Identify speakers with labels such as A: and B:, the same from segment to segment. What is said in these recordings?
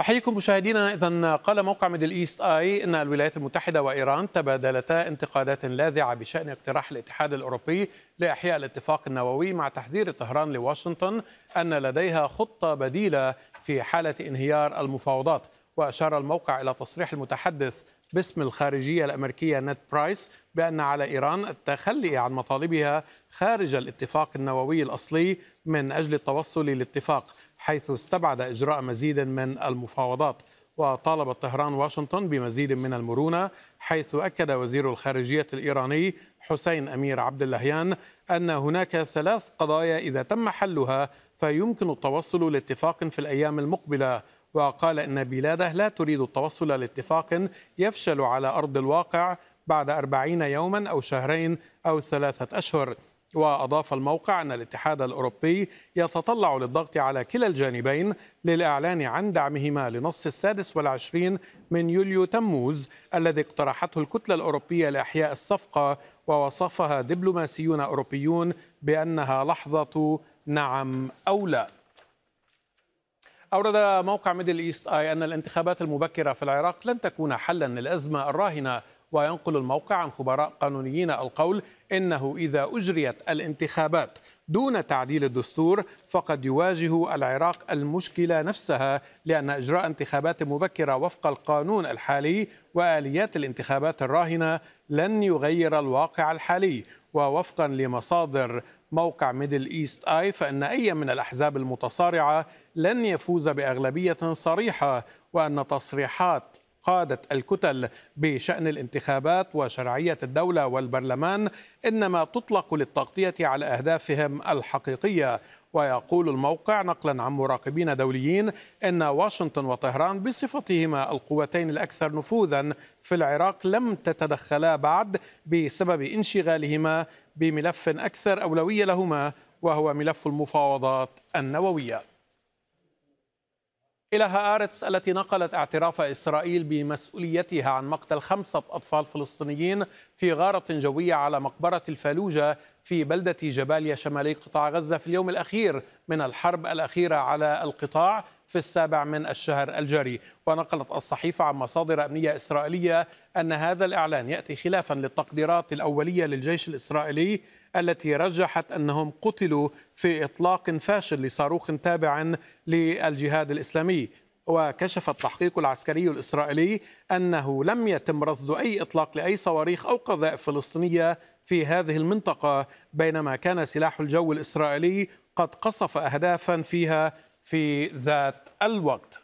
A: أحييكم مشاهدينا إذا قال موقع ميدل إيست آي أن الولايات المتحدة وإيران تبادلتا انتقادات لاذعة بشأن اقتراح الاتحاد الأوروبي لإحياء الاتفاق النووي مع تحذير طهران لواشنطن أن لديها خطة بديلة في حالة انهيار المفاوضات وأشار الموقع إلى تصريح المتحدث باسم الخارجية الأمريكية نت برايس بأن على إيران التخلي عن مطالبها خارج الاتفاق النووي الأصلي من أجل التوصل لاتفاق حيث استبعد إجراء مزيد من المفاوضات وطالبت طهران واشنطن بمزيد من المرونة حيث أكد وزير الخارجية الإيراني حسين أمير عبد اللهيان أن هناك ثلاث قضايا إذا تم حلها فيمكن التوصل لاتفاق في الأيام المقبلة وقال إن بلاده لا تريد التوصل لاتفاق يفشل على أرض الواقع بعد أربعين يوما أو شهرين أو ثلاثة أشهر وأضاف الموقع أن الاتحاد الأوروبي يتطلع للضغط على كلا الجانبين للإعلان عن دعمهما لنص السادس والعشرين من يوليو تموز الذي اقترحته الكتلة الأوروبية لإحياء الصفقة ووصفها دبلوماسيون أوروبيون بأنها لحظة نعم أو لا أورد موقع ميدل إيست آي أن الانتخابات المبكرة في العراق لن تكون حلا للأزمة الراهنة وينقل الموقع عن خبراء قانونيين القول انه اذا اجريت الانتخابات دون تعديل الدستور فقد يواجه العراق المشكله نفسها لان اجراء انتخابات مبكره وفق القانون الحالي واليات الانتخابات الراهنه لن يغير الواقع الحالي ووفقا لمصادر موقع ميدل ايست اي فان اي من الاحزاب المتصارعه لن يفوز باغلبيه صريحه وان تصريحات قادة الكتل بشأن الانتخابات وشرعية الدولة والبرلمان إنما تطلق للتغطية على أهدافهم الحقيقية ويقول الموقع نقلا عن مراقبين دوليين ان واشنطن وطهران بصفتهما القوتين الاكثر نفوذا في العراق لم تتدخلا بعد بسبب انشغالهما بملف اكثر اولويه لهما وهو ملف المفاوضات النوويه إلى هآرتس التي نقلت اعتراف إسرائيل بمسؤوليتها عن مقتل خمسة أطفال فلسطينيين في غارة جوية على مقبرة الفالوجة في بلدة جباليا شمالي قطاع غزة في اليوم الأخير من الحرب الأخيرة على القطاع في السابع من الشهر الجاري ونقلت الصحيفة عن مصادر أمنية إسرائيلية أن هذا الإعلان يأتي خلافا للتقديرات الأولية للجيش الإسرائيلي التي رجحت أنهم قتلوا في إطلاق فاشل لصاروخ تابع للجهاد الإسلامي وكشف التحقيق العسكري الإسرائيلي أنه لم يتم رصد أي إطلاق لأي صواريخ أو قذائف فلسطينية في هذه المنطقة بينما كان سلاح الجو الإسرائيلي قد قصف أهدافا فيها في ذات الوقت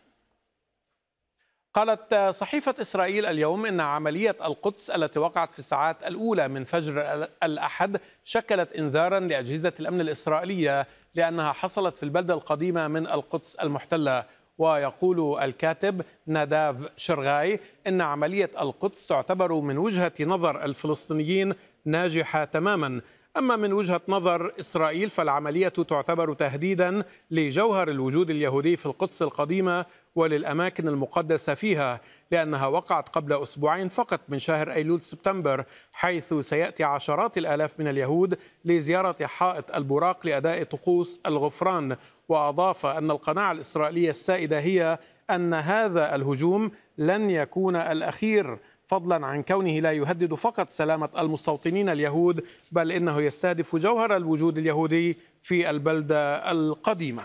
A: قالت صحيفة إسرائيل اليوم إن عملية القدس التي وقعت في الساعات الأولى من فجر الأحد شكلت إنذارا لأجهزة الأمن الإسرائيلية لأنها حصلت في البلدة القديمة من القدس المحتلة ويقول الكاتب ناداف شرغاي إن عملية القدس تعتبر من وجهة نظر الفلسطينيين ناجحة تماما أما من وجهة نظر إسرائيل فالعملية تعتبر تهديدا لجوهر الوجود اليهودي في القدس القديمة وللأماكن المقدسة فيها لأنها وقعت قبل أسبوعين فقط من شهر أيلول سبتمبر حيث سيأتي عشرات الآلاف من اليهود لزيارة حائط البراق لأداء طقوس الغفران وأضاف أن القناعة الإسرائيلية السائدة هي أن هذا الهجوم لن يكون الأخير فضلا عن كونه لا يهدد فقط سلامة المستوطنين اليهود بل إنه يستهدف جوهر الوجود اليهودي في البلدة القديمة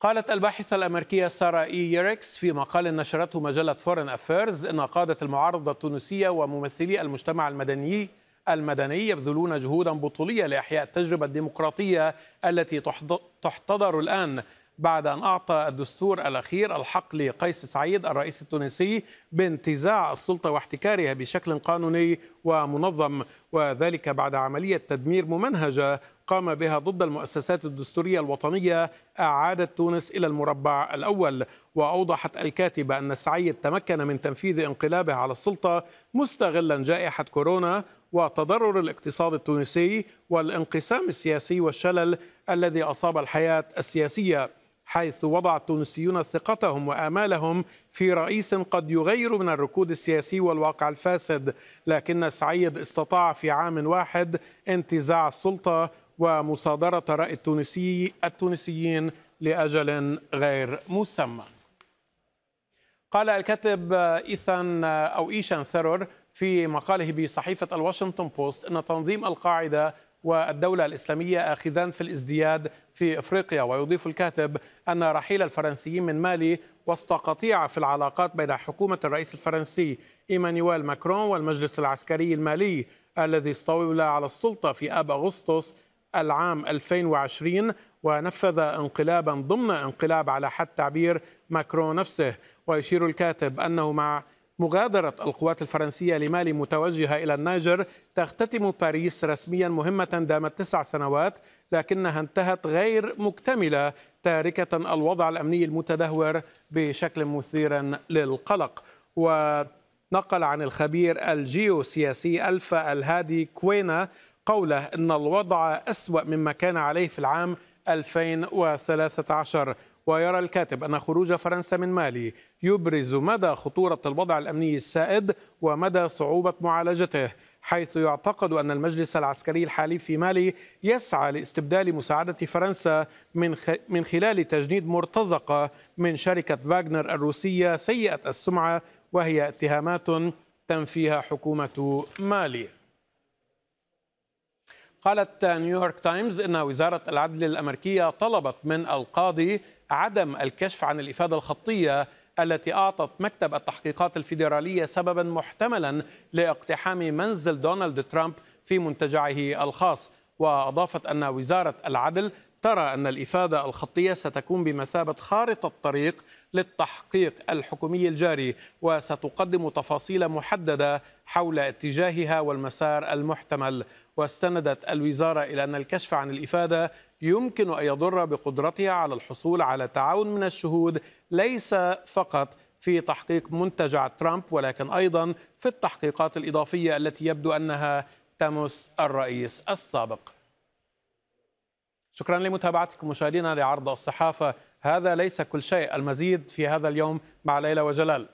A: قالت الباحثة الأمريكية سارة إي يريكس في مقال نشرته مجلة فورن أفيرز إن قادة المعارضة التونسية وممثلي المجتمع المدني المدني يبذلون جهودا بطولية لإحياء التجربة الديمقراطية التي تحتضر الآن بعد أن أعطى الدستور الأخير الحق لقيس سعيد الرئيس التونسي بانتزاع السلطة واحتكارها بشكل قانوني ومنظم وذلك بعد عملية تدمير ممنهجة قام بها ضد المؤسسات الدستورية الوطنية أعادت تونس إلى المربع الأول وأوضحت الكاتبة أن سعيد تمكن من تنفيذ انقلابه على السلطة مستغلا جائحة كورونا وتضرر الاقتصاد التونسي والانقسام السياسي والشلل الذي أصاب الحياة السياسية حيث وضع التونسيون ثقتهم وآمالهم في رئيس قد يغير من الركود السياسي والواقع الفاسد لكن سعيد استطاع في عام واحد انتزاع السلطة ومصادرة رأي التونسي التونسيين لأجل غير مسمى قال الكاتب إيثان أو إيشان ثرور في مقاله بصحيفة الواشنطن بوست أن تنظيم القاعدة والدولة الإسلامية آخذان في الازدياد في إفريقيا ويضيف الكاتب أن رحيل الفرنسيين من مالي وسط قطيعة في العلاقات بين حكومة الرئيس الفرنسي إيمانويل ماكرون والمجلس العسكري المالي الذي استولى على السلطة في آب أغسطس العام 2020 ونفذ انقلابا ضمن انقلاب على حد تعبير ماكرون نفسه ويشير الكاتب أنه مع مغادرة القوات الفرنسية لمالي متوجهة إلى النيجر تختتم باريس رسميا مهمة دامت تسع سنوات لكنها انتهت غير مكتملة تاركة الوضع الأمني المتدهور بشكل مثير للقلق ونقل عن الخبير الجيوسياسي ألفا الهادي كوينا قوله أن الوضع أسوأ مما كان عليه في العام 2013 ويرى الكاتب أن خروج فرنسا من مالي يبرز مدى خطورة الوضع الأمني السائد ومدى صعوبة معالجته حيث يعتقد أن المجلس العسكري الحالي في مالي يسعى لاستبدال مساعدة فرنسا من من خلال تجنيد مرتزقة من شركة فاغنر الروسية سيئة السمعة وهي اتهامات تنفيها حكومة مالي قالت نيويورك تايمز ان وزاره العدل الامريكيه طلبت من القاضي عدم الكشف عن الافاده الخطيه التي اعطت مكتب التحقيقات الفيدراليه سببا محتملا لاقتحام منزل دونالد ترامب في منتجعه الخاص واضافت ان وزاره العدل ترى أن الإفادة الخطية ستكون بمثابة خارطة طريق للتحقيق الحكومي الجاري وستقدم تفاصيل محددة حول اتجاهها والمسار المحتمل واستندت الوزارة إلى أن الكشف عن الإفادة يمكن أن يضر بقدرتها على الحصول على تعاون من الشهود ليس فقط في تحقيق منتجع ترامب ولكن أيضا في التحقيقات الإضافية التي يبدو أنها تمس الرئيس السابق شكرا لمتابعتكم مشاهدينا لعرض الصحافة هذا ليس كل شيء المزيد في هذا اليوم مع ليلى وجلال